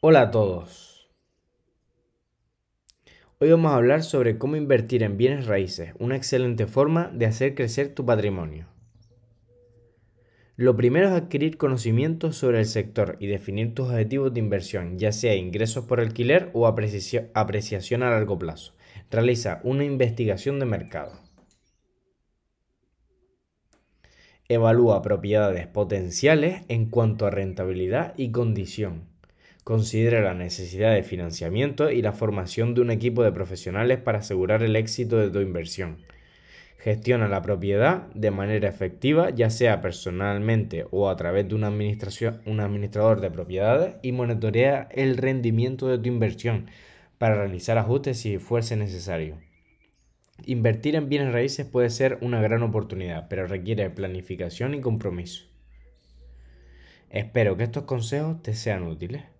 Hola a todos. Hoy vamos a hablar sobre cómo invertir en bienes raíces, una excelente forma de hacer crecer tu patrimonio. Lo primero es adquirir conocimientos sobre el sector y definir tus objetivos de inversión, ya sea ingresos por alquiler o apreciación a largo plazo. Realiza una investigación de mercado. Evalúa propiedades potenciales en cuanto a rentabilidad y condición considera la necesidad de financiamiento y la formación de un equipo de profesionales para asegurar el éxito de tu inversión. Gestiona la propiedad de manera efectiva, ya sea personalmente o a través de un administrador de propiedades, y monitorea el rendimiento de tu inversión para realizar ajustes si fuese necesario. Invertir en bienes raíces puede ser una gran oportunidad, pero requiere planificación y compromiso. Espero que estos consejos te sean útiles.